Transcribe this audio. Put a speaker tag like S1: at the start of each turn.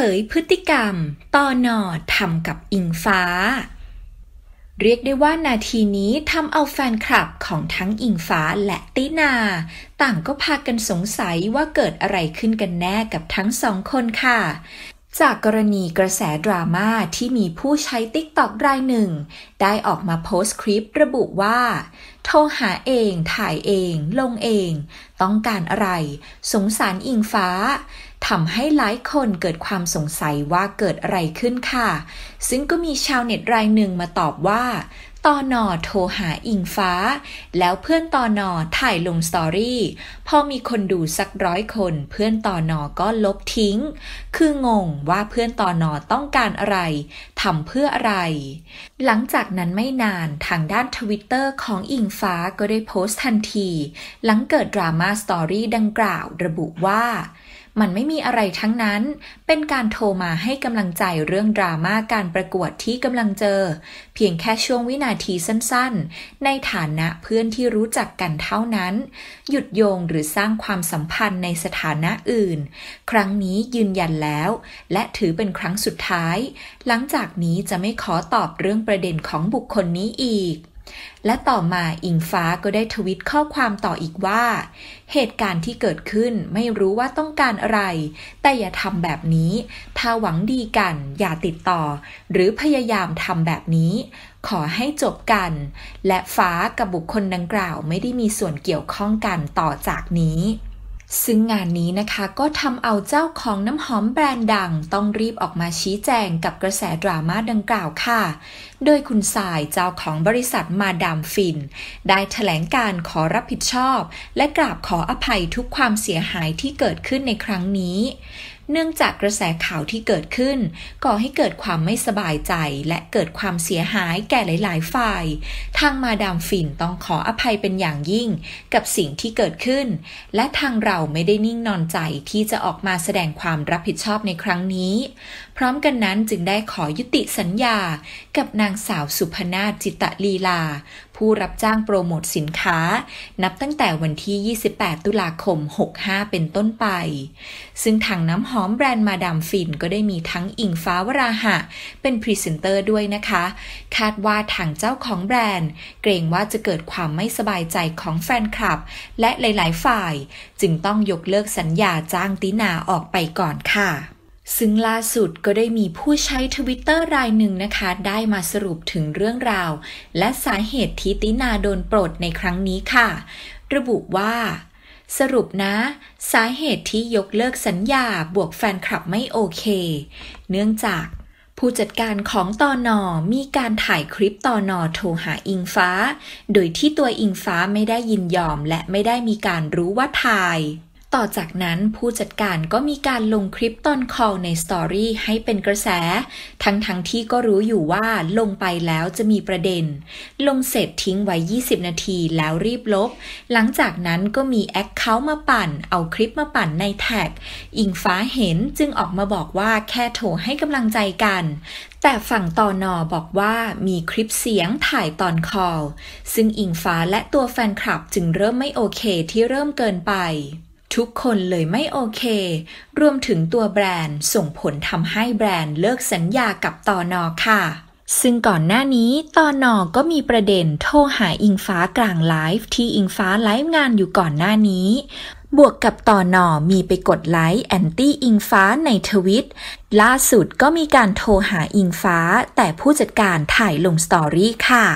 S1: ผยพฤติกรรม ตอนอทำกับอิงฟ้า เรียกได้ว่านาทีนี้ทำเอาแฟนคลับของทั้งอิงฟ้าและตินา ต่างก็พากันสงสัยว่าเกิดอะไรขึ้นกันแน่กับทั้งสองคนค่ะจากกรณีกระแสดราม่าที่มีผู้ใช้ติ๊กต็อกรายหนึ่ง ได้ออกมาโพสต์คลิประบุว่า โทรหาเอง ถ่ายเอง ลงเอง ต้องการอะไร สงสารอิงฟ้าทำให้หลายคนเกิดความสงสัยว่าเกิดอะไรขึ้นค่ะ ซึ่งก็มีชาวเน็ตรายหนึ่งมาตอบว่าตอนอโทรหาอิงฟ้า แล้วเพื่อนตอนอถ่ายลงสตอรี่พอมีคนดูสักร้อยคนเพื่อนตอนอก็ลบทิ้ง คืองงว่าเพื่อนตอนอต้องการอะไรทำเพื่ออะไร หลังจากนั้นไม่นานทางด้านทวิตเตอร์ของอิงฟ้าก็ได้โพสต์ทันที หลังเกิดดราม่าสตอรี่ดังกล่าวระบุว่ามันไม่มีอะไรทั้งนั้น เป็นการโทรมาให้กำลังใจเรื่องดราม่าการประกวดที่กำลังเจอ เพียงแค่ช่วงวินาทีสั้นๆ ในฐานะเพื่อนที่รู้จักกันเท่านั้น หยุดโยงหรือสร้างความสัมพันธ์ในสถานะอื่น ครั้งนี้ยืนยันแล้ว และถือเป็นครั้งสุดท้าย หลังจากนี้จะไม่ขอตอบเรื่องประเด็นของบุคคลนี้อีกและต่อมาอิงฟ้าก็ได้ทวิตข้อความต่ออีกว่า เหตุการณ์ที่เกิดขึ้นไม่รู้ว่าต้องการอะไร แต่อย่าทำแบบนี้ถ้าหวังดีกัน อย่าติดต่อ หรือพยายามทำแบบนี้ ขอให้จบกัน และฟ้ากับบุคคลดังกล่าวไม่ได้มีส่วนเกี่ยวข้องกันต่อจากนี้ซึ่งงานนี้นะคะก็ทำเอาเจ้าของน้ำหอมแบรนด์ดังต้องรีบออกมาชี้แจงกับกระแสดราม่าดังกล่าวค่ะ โดยคุณสายเจ้าของบริษัทมาดามฟิน ได้ถแถลงการขอรับผิดชอบ และกราบขออภัยทุกความเสียหายที่เกิดขึ้นในครั้งนี้เนื่องจากกระแสข่าวที่เกิดขึ้น ก่อให้เกิดความไม่สบายใจและเกิดความเสียหายแก่หลาย ๆ ฝ่าย ทางมาดามฟินต้องขออภัยเป็นอย่างยิ่งกับสิ่งที่เกิดขึ้น และทางเราไม่ได้นิ่งนอนใจที่จะออกมาแสดงความรับผิดชอบในครั้งนี้พร้อมกันนั้นจึงได้ขอยุติสัญญากับนางสาวสุพนาจิตะลีลา ผู้รับจ้างโปรโมทสินค้านับตั้งแต่วันที่ 28 ตุลาคม 65 เป็นต้นไป ซึ่งทางน้ำหอมแบรนด์มาดามฟินก็ได้มีทั้งอิงฟ้าวราหะ เป็นพรีเซนเตอร์ด้วยนะคะ คาดว่าทางเจ้าของแบรนด์ เกรงว่าจะเกิดความไม่สบายใจของแฟนคลับและหลายๆ ฝ่าย จึงต้องยกเลิกสัญญาจ้างตินาออกไปก่อนค่ะซึ่งล่าสุดก็ได้มีผู้ใช้ทวิตเตอร์รายหนึ่งนะคะ ได้มาสรุปถึงเรื่องราว และสาเหตุที่ตินาโดนปลดในครั้งนี้ค่ะ ระบุว่า สรุปนะ สาเหตุที่ยกเลิกสัญญาบวกแฟนคลับไม่โอเค เนื่องจาก ผู้จัดการของตอนอมีการถ่ายคลิปตอนอโทรหาอิงฟ้า โดยที่ตัวอิงฟ้าไม่ได้ยินยอมและไม่ได้มีการรู้ว่าถ่ายต่อจากนั้นผู้จัดการก็มีการลงคลิปตอนคอลในสตอรี่ให้เป็นกระแส ทั้งทั้งที่ก็รู้อยู่ว่าลงไปแล้วจะมีประเด็น ลงเสร็จทิ้งไว้ 20 นาทีแล้วรีบลบ หลังจากนั้นก็มีแอคเคาท์มาปั่น เอาคลิปมาปั่นในแท็ก อิงฟ้าเห็นจึงออกมาบอกว่าแค่โทรให้กำลังใจกัน แต่ฝั่งตอนอบอกว่ามีคลิปเสียงถ่ายตอนคอลซึ่งอิงฟ้าและตัวแฟนคลับจึงเริ่มไม่โอเค ที่เริ่มเกินไปทุกคนเลยไม่โอเค รวมถึงตัวแบรนด์ส่งผลทำให้แบรนด์เลิกสัญญากับตอนอค่ะ ซึ่งก่อนหน้านี้ตอนอก็มีประเด็นโทรหาอิงฟ้ากลางไลฟ์ที่อิงฟ้าไลฟ์งานอยู่ก่อนหน้านี้ บวกกับต่อหนอมีไปกดไลค์แอนตี้อิงฟ้าในทวิตล่าสุดก็มีการโทรหาอิงฟ้า แต่ผู้จัดการถ่ายลงสตอรี่ค่ะ